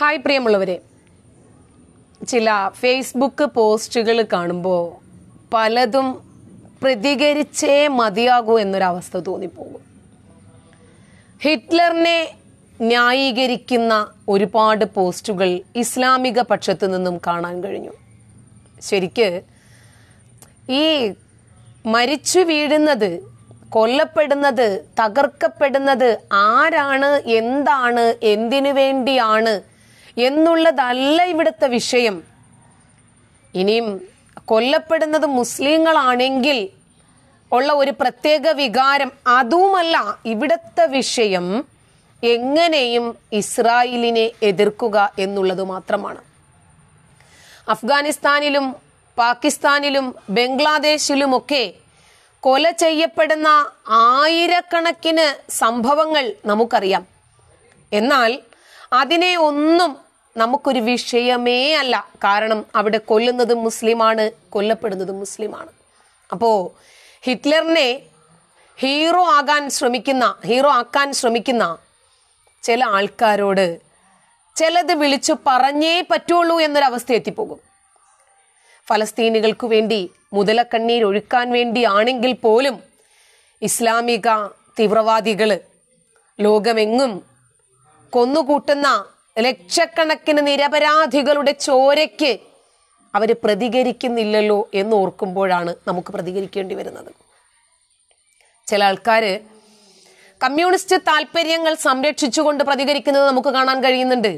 hi പ്രിയമുള്ളവരെ ചില Facebook പോസ്റ്റുകൾ കാണുമ്പോൾ പലതും പ്രതികരിച്ചേ മതിയാകൂ എന്നൊരവസ്ഥ തോന്നിപ്പോകും ഹിറ്റ്ലറിനെ ന്യായീകരിക്കുന്ന ഒരുപാട് പോസ്റ്റുകൾ ഇസ്ലാമിക പക്ഷത്തു നിന്നും കാണാൻ കഴിഞ്ഞു ശരിക്ക് ഈ മരിച്ചു വീഴുന്നത് കൊല്ലപ്പെടുന്നത് തകർക്കപ്പെടുന്നത് ആരാണ് എന്താണ് എന്തിനു വേണ്ടിയാണ് എന്നുള്ളതല്ല ഇവിടുത്തെ വിഷയം ഇനിയും കൊല്ലപ്പെടുന്നത് മുസ്ലിങ്ങളാണെങ്കിൽ ഉള്ള ഒരു പ്രത്യേക വികാരം അതുമല്ല ഇവിടുത്തെ വിഷയം എങ്ങനെയും ഇസ്രായേലിനെ എതിർക്കുക എന്നുള്ളത് മാത്രമാണ് അഫ്ഗാനിസ്ഥാനിലും പാകിസ്ഥാനിലും ബംഗ്ലാദേശിലുമൊക്കെ കൊല ചെയ്യപ്പെടുന്ന ആയിരക്കണക്കിന് സംഭവങ്ങൾ നമുക്കറിയാം എന്നാൽ അതിനെ ഒന്നും നമുക്കൊരു വിഷയമേ അല്ല കാരണം അവിടെ കൊല്ലുന്നത് മുസ്ലിമാണ് കൊല്ലപ്പെടുന്നത് മുസ്ലിമാണ് അപ്പോൾ ഹിറ്റ്ലറിനെ ഹീറോ ആകാൻ ശ്രമിക്കുന്ന ഹീറോ ആക്കാൻ ശ്രമിക്കുന്ന ചില ആൾക്കാരോട് ചിലത് വിളിച്ചു പറഞ്ഞേ പറ്റുള്ളൂ എന്നൊരവസ്ഥ എത്തിപ്പോകും ഫലസ്തീനുകൾക്ക് വേണ്ടി മുതലക്കണ്ണീർ വേണ്ടി വേണ്ടിയാണെങ്കിൽ പോലും ഇസ്ലാമിക തീവ്രവാദികൾ ലോകമെങ്ങും കൊന്നുകൂട്ടുന്ന ലക്ഷക്കണക്കിന് നിരപരാധികളുടെ ചോരയ്ക്ക് അവർ പ്രതികരിക്കുന്നില്ലല്ലോ എന്ന് ഓർക്കുമ്പോഴാണ് നമുക്ക് പ്രതികരിക്കേണ്ടി വരുന്നത് ചില ആൾക്കാർ കമ്മ്യൂണിസ്റ്റ് താല്പര്യങ്ങൾ സംരക്ഷിച്ചുകൊണ്ട് പ്രതികരിക്കുന്നത് നമുക്ക് കാണാൻ കഴിയുന്നുണ്ട്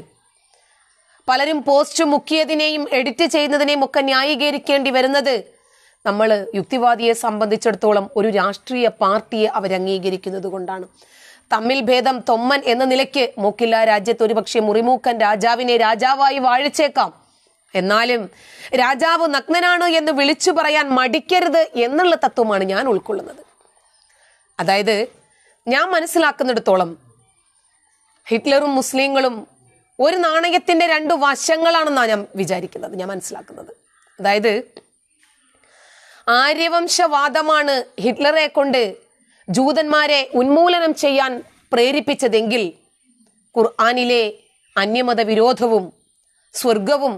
പലരും പോസ്റ്റ് മുക്കിയതിനെയും എഡിറ്റ് ചെയ്യുന്നതിനെയും ഒക്കെ ന്യായീകരിക്കേണ്ടി വരുന്നത് നമ്മൾ യുക്തിവാദിയെ സംബന്ധിച്ചിടത്തോളം ഒരു രാഷ്ട്രീയ പാർട്ടിയെ അവരംഗീകരിക്കുന്നത് കൊണ്ടാണ് തമ്മിൽ ഭേദം തൊമ്മൻ എന്ന നിലയ്ക്ക് മൂക്കില്ല രാജ്യത്ത് ഒരുപക്ഷെ മുറിമൂക്കൻ രാജാവിനെ രാജാവായി വാഴിച്ചേക്കാം എന്നാലും രാജാവ് നഗ്നനാണ് എന്ന് വിളിച്ചു പറയാൻ മടിക്കരുത് എന്നുള്ള തത്വമാണ് ഞാൻ ഉൾക്കൊള്ളുന്നത് അതായത് ഞാൻ മനസ്സിലാക്കുന്നിടത്തോളം ഹിറ്റ്ലറും മുസ്ലിങ്ങളും ഒരു നാണയത്തിന്റെ രണ്ട് വശങ്ങളാണെന്നാണ് ഞാൻ വിചാരിക്കുന്നത് ഞാൻ മനസ്സിലാക്കുന്നത് അതായത് ആര്യവംശവാദമാണ് ഹിറ്റ്ലറെ കൊണ്ട് ജൂതന്മാരെ ഉന്മൂലനം ചെയ്യാൻ പ്രേരിപ്പിച്ചതെങ്കിൽ ഖുർആാനിലെ അന്യമത വിരോധവും സ്വർഗവും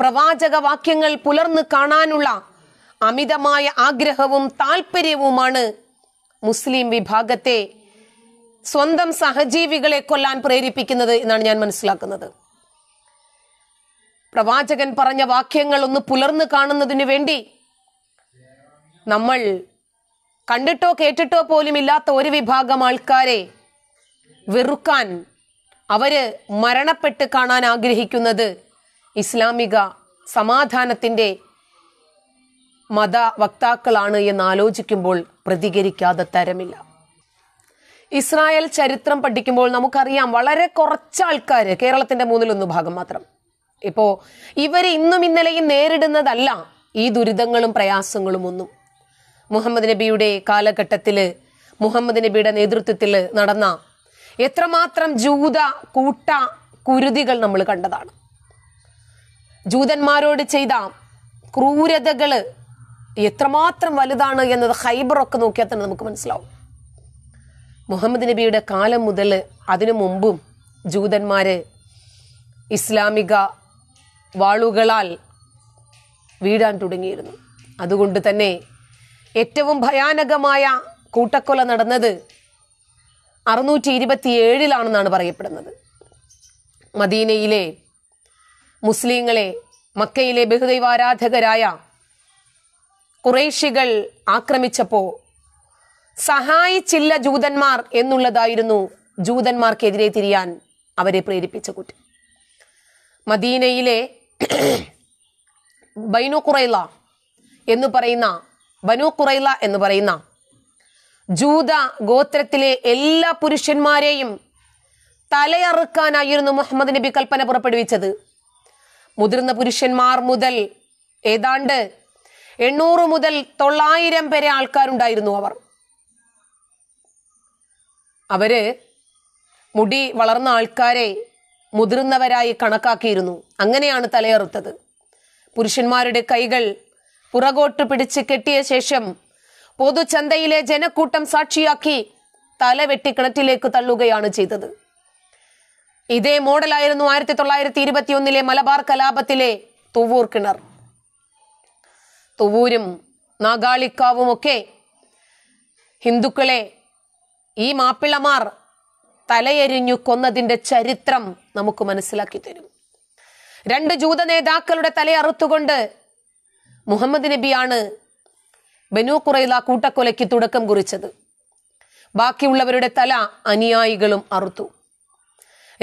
പ്രവാചക വാക്യങ്ങൾ പുലർന്നു കാണാനുള്ള അമിതമായ ആഗ്രഹവും താല്പര്യവുമാണ് മുസ്ലിം വിഭാഗത്തെ സ്വന്തം സഹജീവികളെ കൊല്ലാൻ പ്രേരിപ്പിക്കുന്നത് എന്നാണ് ഞാൻ മനസ്സിലാക്കുന്നത് പ്രവാചകൻ പറഞ്ഞ വാക്യങ്ങൾ ഒന്ന് പുലർന്നു കാണുന്നതിനു വേണ്ടി നമ്മൾ കണ്ടിട്ടോ കേട്ടിട്ടോ പോലും ഇല്ലാത്ത ഒരു വിഭാഗം ആൾക്കാരെ വെറുക്കാൻ അവര് മരണപ്പെട്ട് കാണാൻ ആഗ്രഹിക്കുന്നത് ഇസ്ലാമിക സമാധാനത്തിൻ്റെ മത വക്താക്കളാണ് എന്ന് ആലോചിക്കുമ്പോൾ പ്രതികരിക്കാതെ തരമില്ല ഇസ്രായേൽ ചരിത്രം പഠിക്കുമ്പോൾ നമുക്കറിയാം വളരെ കുറച്ച് ആൾക്കാർ കേരളത്തിൻ്റെ മൂന്നിലൊന്ന് ഭാഗം മാത്രം ഇപ്പോൾ ഇവർ ഇന്നും ഇന്നലെയും നേരിടുന്നതല്ല ഈ ദുരിതങ്ങളും പ്രയാസങ്ങളും ഒന്നും മുഹമ്മദ് നബിയുടെ കാലഘട്ടത്തിൽ മുഹമ്മദ് നബിയുടെ നേതൃത്വത്തിൽ നടന്ന എത്രമാത്രം ജൂത കൂട്ട കുരുതികൾ നമ്മൾ കണ്ടതാണ് ജൂതന്മാരോട് ചെയ്ത ക്രൂരതകൾ എത്രമാത്രം വലുതാണ് എന്നത് ഹൈബറൊക്കെ നോക്കിയാൽ തന്നെ നമുക്ക് മനസ്സിലാവും മുഹമ്മദ് നബിയുടെ കാലം മുതൽ അതിനു മുമ്പും ജൂതന്മാര് ഇസ്ലാമിക വാളുകളാൽ വീഴാൻ തുടങ്ങിയിരുന്നു അതുകൊണ്ട് തന്നെ ഏറ്റവും ഭയാനകമായ കൂട്ടക്കൊല നടന്നത് അറുന്നൂറ്റി ഇരുപത്തിയേഴിലാണെന്നാണ് പറയപ്പെടുന്നത് മദീനയിലെ മുസ്ലിങ്ങളെ മക്കയിലെ ബഹുദൈവാരാധകരായ കുറേശികൾ ആക്രമിച്ചപ്പോൾ സഹായിച്ചില്ല ജൂതന്മാർ എന്നുള്ളതായിരുന്നു ജൂതന്മാർക്കെതിരെ തിരിയാൻ അവരെ പ്രേരിപ്പിച്ച കുറ്റം മദീനയിലെ ബൈനു കുറൈല എന്ന് പറയുന്ന ബനു കുറൈല എന്ന് പറയുന്ന ജൂത ഗോത്രത്തിലെ എല്ലാ പുരുഷന്മാരെയും തലയറുക്കാനായിരുന്നു മുഹമ്മദ് നബി കൽപ്പന പുറപ്പെടുവിച്ചത് മുതിർന്ന പുരുഷന്മാർ മുതൽ ഏതാണ്ട് എണ്ണൂറ് മുതൽ തൊള്ളായിരം പേരെ ആൾക്കാരുണ്ടായിരുന്നു അവർ അവര് മുടി വളർന്ന ആൾക്കാരെ മുതിർന്നവരായി കണക്കാക്കിയിരുന്നു അങ്ങനെയാണ് തലയറുത്തത് പുരുഷന്മാരുടെ കൈകൾ പുറകോട്ട് പിടിച്ച് കെട്ടിയ ശേഷം പൊതുചന്തയിലെ ജനക്കൂട്ടം സാക്ഷിയാക്കി തല വെട്ടിക്കിണറ്റിലേക്ക് തള്ളുകയാണ് ചെയ്തത് ഇതേ മോഡലായിരുന്നു ആയിരത്തി തൊള്ളായിരത്തി ഇരുപത്തിയൊന്നിലെ മലബാർ കലാപത്തിലെ തുവൂർ കിണർ തുവൂരും ഒക്കെ ഹിന്ദുക്കളെ ഈ മാപ്പിളമാർ തലയെരിഞ്ഞു കൊന്നതിന്റെ ചരിത്രം നമുക്ക് മനസ്സിലാക്കി തരും രണ്ട് ജൂത നേതാക്കളുടെ തലയറുത്തുകൊണ്ട് മുഹമ്മദ് നബിയാണ് ബനു കുറയില കൂട്ടക്കൊലയ്ക്ക് തുടക്കം കുറിച്ചത് ബാക്കിയുള്ളവരുടെ തല അനുയായികളും അറുത്തു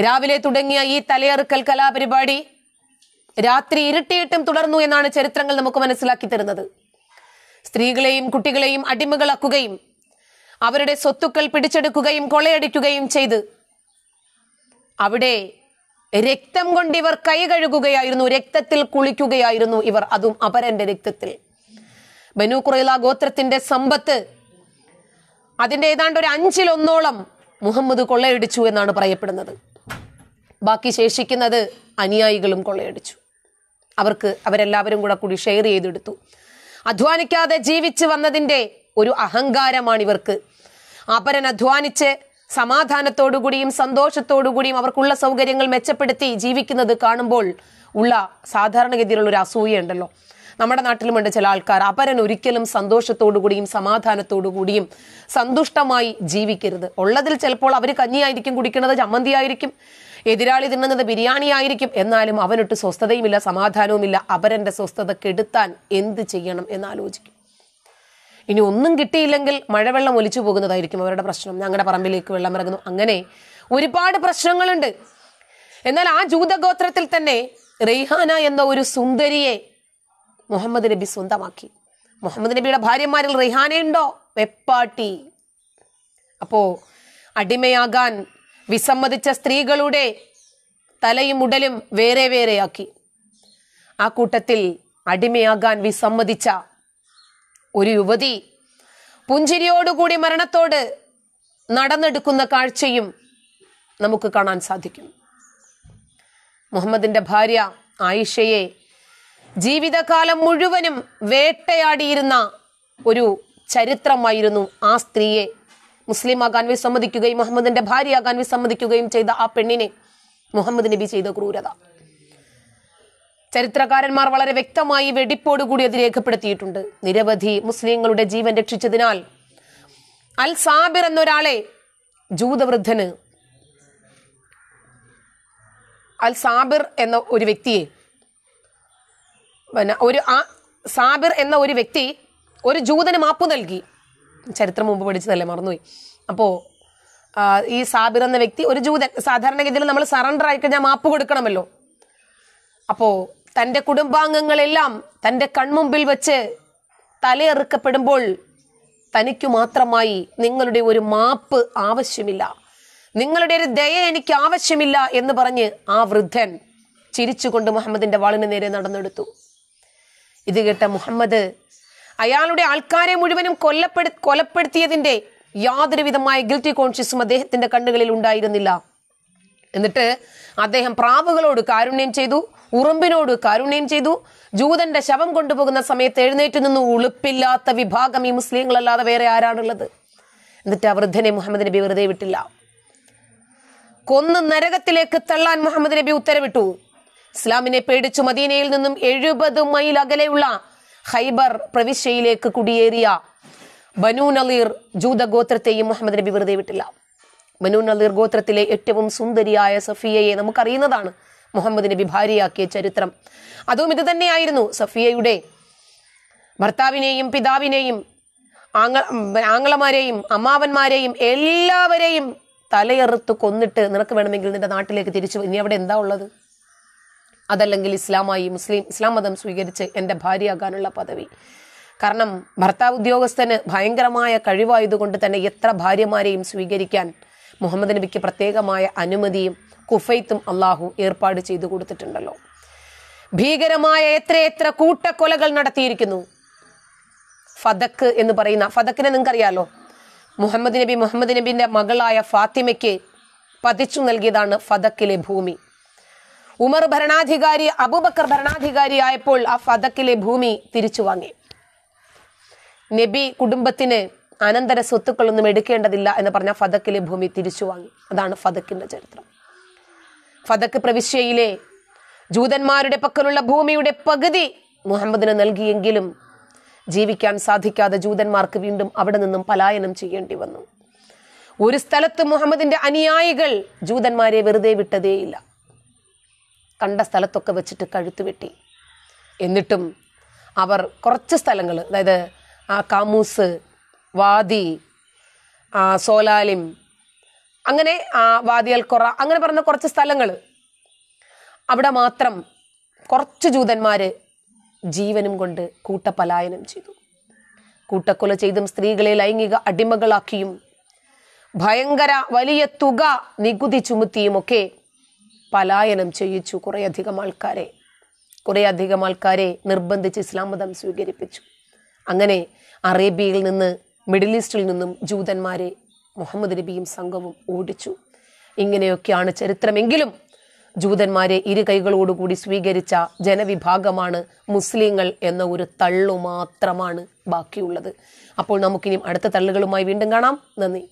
രാവിലെ തുടങ്ങിയ ഈ തലയറുക്കൽ കലാപരിപാടി രാത്രി ഇരുട്ടിയിട്ടും തുടർന്നു എന്നാണ് ചരിത്രങ്ങൾ നമുക്ക് മനസ്സിലാക്കി തരുന്നത് സ്ത്രീകളെയും കുട്ടികളെയും അടിമകളാക്കുകയും അവരുടെ സ്വത്തുക്കൾ പിടിച്ചെടുക്കുകയും കൊളയടിക്കുകയും ചെയ്ത് അവിടെ രക്തം കൊണ്ട് ഇവർ കൈ കഴുകുകയായിരുന്നു രക്തത്തിൽ കുളിക്കുകയായിരുന്നു ഇവർ അതും അപരന്റെ രക്തത്തിൽ ബനു കുറയില ഗോത്രത്തിന്റെ സമ്പത്ത് അതിന്റെ ഏതാണ്ട് ഒരു അഞ്ചിലൊന്നോളം മുഹമ്മദ് കൊള്ളയടിച്ചു എന്നാണ് പറയപ്പെടുന്നത് ബാക്കി ശേഷിക്കുന്നത് അനുയായികളും കൊള്ളയടിച്ചു അവർക്ക് അവരെല്ലാവരും കൂടെ കൂടി ഷെയർ ചെയ്തെടുത്തു അധ്വാനിക്കാതെ ജീവിച്ചു വന്നതിൻ്റെ ഒരു അഹങ്കാരമാണ് ഇവർക്ക് അപരൻ അധ്വാനിച്ച് സമാധാനത്തോടുകൂടിയും സന്തോഷത്തോടുകൂടിയും അവർക്കുള്ള സൗകര്യങ്ങൾ മെച്ചപ്പെടുത്തി ജീവിക്കുന്നത് കാണുമ്പോൾ ഉള്ള സാധാരണഗതിയിലുള്ള ഒരു അസൂയ ഉണ്ടല്ലോ നമ്മുടെ നാട്ടിലുമുണ്ട് ചില ആൾക്കാർ അപരൻ ഒരിക്കലും സന്തോഷത്തോടു കൂടിയും സമാധാനത്തോടു കൂടിയും സന്തുഷ്ടമായി ജീവിക്കരുത് ഉള്ളതിൽ ചിലപ്പോൾ അവർ കഞ്ഞിയായിരിക്കും കുടിക്കുന്നത് ആയിരിക്കും എതിരാളി തിന്നുന്നത് ബിരിയാണി ആയിരിക്കും എന്നാലും അവനൊട്ട് സ്വസ്ഥതയുമില്ല സമാധാനവുമില്ല അപരന്റെ സ്വസ്ഥത കെടുത്താൻ എന്ത് ചെയ്യണം എന്ന് ആലോചിക്കും ഇനി ഒന്നും കിട്ടിയില്ലെങ്കിൽ മഴവെള്ളം ഒലിച്ചു പോകുന്നതായിരിക്കും അവരുടെ പ്രശ്നം ഞങ്ങളുടെ പറമ്പിലേക്ക് വെള്ളം ഇറങ്ങുന്നു അങ്ങനെ ഒരുപാട് പ്രശ്നങ്ങളുണ്ട് എന്നാൽ ആ ജൂതഗോത്രത്തിൽ തന്നെ റെയ്ഹാന എന്ന ഒരു സുന്ദരിയെ മുഹമ്മദ് നബി സ്വന്തമാക്കി മുഹമ്മദ് നബിയുടെ ഭാര്യമാരിൽ റിഹാനയുണ്ടോ വെപ്പാട്ടി അപ്പോ അടിമയാകാൻ വിസമ്മതിച്ച സ്ത്രീകളുടെ തലയും ഉടലും വേറെ വേറെയാക്കി ആ കൂട്ടത്തിൽ അടിമയാകാൻ വിസമ്മതിച്ച ഒരു യുവതി പുഞ്ചിരിയോടുകൂടി മരണത്തോട് നടന്നെടുക്കുന്ന കാഴ്ചയും നമുക്ക് കാണാൻ സാധിക്കും മുഹമ്മദിന്റെ ഭാര്യ ആയിഷയെ ജീവിതകാലം മുഴുവനും വേട്ടയാടിയിരുന്ന ഒരു ചരിത്രമായിരുന്നു ആ സ്ത്രീയെ മുസ്ലിം ആകാൻ വിസമ്മതിക്കുകയും മുഹമ്മദിന്റെ ഭാര്യയാകാൻ വിസമ്മതിക്കുകയും ചെയ്ത ആ പെണ്ണിനെ മുഹമ്മദ് നബി ചെയ്ത ക്രൂരത ചരിത്രകാരന്മാർ വളരെ വ്യക്തമായി വെടിപ്പോടുകൂടി അത് രേഖപ്പെടുത്തിയിട്ടുണ്ട് നിരവധി മുസ്ലിങ്ങളുടെ ജീവൻ രക്ഷിച്ചതിനാൽ അൽ സാബിർ എന്നൊരാളെ ജൂതവൃദ്ധന് അൽ സാബിർ എന്ന ഒരു വ്യക്തിയെ പിന്നെ ഒരു ആ സാബിർ എന്ന ഒരു വ്യക്തി ഒരു ജൂതന് മാപ്പ് നൽകി ചരിത്രം മുമ്പ് പഠിച്ചതല്ലേ മറന്നുപോയി അപ്പോൾ ഈ സാബിർ എന്ന വ്യക്തി ഒരു ജൂതൻ സാധാരണഗതിയിൽ നമ്മൾ സറണ്ടർ ആയിക്കഴിഞ്ഞാൽ മാപ്പ് കൊടുക്കണമല്ലോ അപ്പോൾ തൻ്റെ കുടുംബാംഗങ്ങളെല്ലാം തൻ്റെ കൺമുമ്പിൽ വെച്ച് തലയെറുക്കപ്പെടുമ്പോൾ തനിക്കു മാത്രമായി നിങ്ങളുടെ ഒരു മാപ്പ് ആവശ്യമില്ല നിങ്ങളുടെ ഒരു ദയ എനിക്ക് ആവശ്യമില്ല എന്ന് പറഞ്ഞ് ആ വൃദ്ധൻ ചിരിച്ചുകൊണ്ട് മുഹമ്മദിന്റെ വാളിന് നേരെ നടന്നെടുത്തു ഇത് കേട്ട മുഹമ്മദ് അയാളുടെ ആൾക്കാരെ മുഴുവനും കൊല്ലപ്പെടു കൊലപ്പെടുത്തിയതിന്റെ വിധമായ ഗിൽറ്റി കോൺഷ്യസും അദ്ദേഹത്തിന്റെ കണ്ണുകളിൽ ഉണ്ടായിരുന്നില്ല എന്നിട്ട് അദ്ദേഹം പ്രാവുകളോട് കാരുണ്യം ചെയ്തു ഉറുമ്പിനോട് കാരുണ്യം ചെയ്തു ജൂതന്റെ ശവം കൊണ്ടുപോകുന്ന സമയത്ത് എഴുന്നേറ്റ് നിന്ന് ഉളുപ്പില്ലാത്ത വിഭാഗം ഈ മുസ്ലിങ്ങളല്ലാതെ വേറെ ആരാണുള്ളത് എന്നിട്ട് ആ വൃദ്ധനെ മുഹമ്മദ് നബി വെറുതെ വിട്ടില്ല കൊന്ന് നരകത്തിലേക്ക് തള്ളാൻ മുഹമ്മദ് നബി ഉത്തരവിട്ടു ഇസ്ലാമിനെ പേടിച്ചു മദീനയിൽ നിന്നും എഴുപത് മൈൽ അകലെയുള്ള ഹൈബർ പ്രവിശ്യയിലേക്ക് കുടിയേറിയ ബനൂ നളീർ ജൂത ഗോത്രത്തെയും മുഹമ്മദ് നബി വെറുതെ വിട്ടില്ല ബനൂ നളീർ ഗോത്രത്തിലെ ഏറ്റവും സുന്ദരിയായ സഫിയയെ നമുക്കറിയുന്നതാണ് മുഹമ്മദ് നബി ഭാര്യയാക്കിയ ചരിത്രം അതും ഇത് തന്നെയായിരുന്നു സഫിയയുടെ ഭർത്താവിനെയും പിതാവിനെയും ആങ്ങ ആങ്ങളമാരെയും അമ്മാവന്മാരെയും എല്ലാവരെയും തലയെറുത്ത് കൊന്നിട്ട് നിനക്ക് വേണമെങ്കിൽ നിന്റെ നാട്ടിലേക്ക് തിരിച്ചു ഇനി അവിടെ എന്താ ഉള്ളത് അതല്ലെങ്കിൽ ഇസ്ലാമായി മുസ്ലിം ഇസ്ലാം മതം സ്വീകരിച്ച് എൻ്റെ ഭാര്യയാകാനുള്ള പദവി കാരണം ഭർത്താവ് ഉദ്യോഗസ്ഥന് ഭയങ്കരമായ കഴിവായതുകൊണ്ട് തന്നെ എത്ര ഭാര്യമാരെയും സ്വീകരിക്കാൻ മുഹമ്മദ് നബിക്ക് പ്രത്യേകമായ അനുമതിയും കുഫൈത്തും അള്ളാഹു ഏർപ്പാട് ചെയ്തു കൊടുത്തിട്ടുണ്ടല്ലോ ഭീകരമായ എത്രയെത്ര കൂട്ടക്കൊലകൾ നടത്തിയിരിക്കുന്നു ഫതക്ക് എന്ന് പറയുന്ന ഫതക്കിനെ നിങ്ങൾക്കറിയാലോ മുഹമ്മദ് നബി മുഹമ്മദ് നബിൻ്റെ മകളായ ഫാത്തിമയ്ക്ക് പതിച്ചു നൽകിയതാണ് ഫതക്കിലെ ഭൂമി ഉമർ ഭരണാധികാരി അബൂബക്കർ ആയപ്പോൾ ആ ഫതക്കിലെ ഭൂമി തിരിച്ചു വാങ്ങി നബി കുടുംബത്തിന് അനന്തര സ്വത്തുക്കളൊന്നും എടുക്കേണ്ടതില്ല എന്ന് പറഞ്ഞ ഫതക്കിലെ ഭൂമി തിരിച്ചു വാങ്ങി അതാണ് ഫതക്കിന്റെ ചരിത്രം ഫതക്ക് പ്രവിശ്യയിലെ ജൂതന്മാരുടെ പക്കലുള്ള ഭൂമിയുടെ പകുതി മുഹമ്മദിന് നൽകിയെങ്കിലും ജീവിക്കാൻ സാധിക്കാതെ ജൂതന്മാർക്ക് വീണ്ടും അവിടെ നിന്നും പലായനം ചെയ്യേണ്ടി വന്നു ഒരു സ്ഥലത്ത് മുഹമ്മദിന്റെ അനുയായികൾ ജൂതന്മാരെ വെറുതെ വിട്ടതേയില്ല കണ്ട സ്ഥലത്തൊക്കെ വെച്ചിട്ട് കഴുത്ത് വെട്ടി എന്നിട്ടും അവർ കുറച്ച് സ്ഥലങ്ങൾ അതായത് ആ കാമൂസ് വാദി ആ സോലാലിം അങ്ങനെ വാദിയൽ കുറ അങ്ങനെ പറഞ്ഞ കുറച്ച് സ്ഥലങ്ങൾ അവിടെ മാത്രം കുറച്ച് ജൂതന്മാർ ജീവനും കൊണ്ട് കൂട്ടപലായനം ചെയ്തു കൂട്ടക്കൊല ചെയ്തും സ്ത്രീകളെ ലൈംഗിക അടിമകളാക്കിയും ഭയങ്കര വലിയ തുക നികുതി ചുമത്തിയുമൊക്കെ പലായനം ചെയ്യിച്ചു കുറേയധികം ആൾക്കാരെ കുറേയധികം ആൾക്കാരെ നിർബന്ധിച്ച് ഇസ്ലാം മതം സ്വീകരിപ്പിച്ചു അങ്ങനെ അറേബ്യയിൽ നിന്ന് മിഡിൽ ഈസ്റ്റിൽ നിന്നും ജൂതന്മാരെ മുഹമ്മദ് നബിയും സംഘവും ഓടിച്ചു ഇങ്ങനെയൊക്കെയാണ് ചരിത്രമെങ്കിലും ജൂതന്മാരെ ഇരു കൈകളോടുകൂടി സ്വീകരിച്ച ജനവിഭാഗമാണ് മുസ്ലിങ്ങൾ എന്ന ഒരു തള്ളു മാത്രമാണ് ബാക്കിയുള്ളത് അപ്പോൾ നമുക്കിനി അടുത്ത തള്ളുകളുമായി വീണ്ടും കാണാം നന്ദി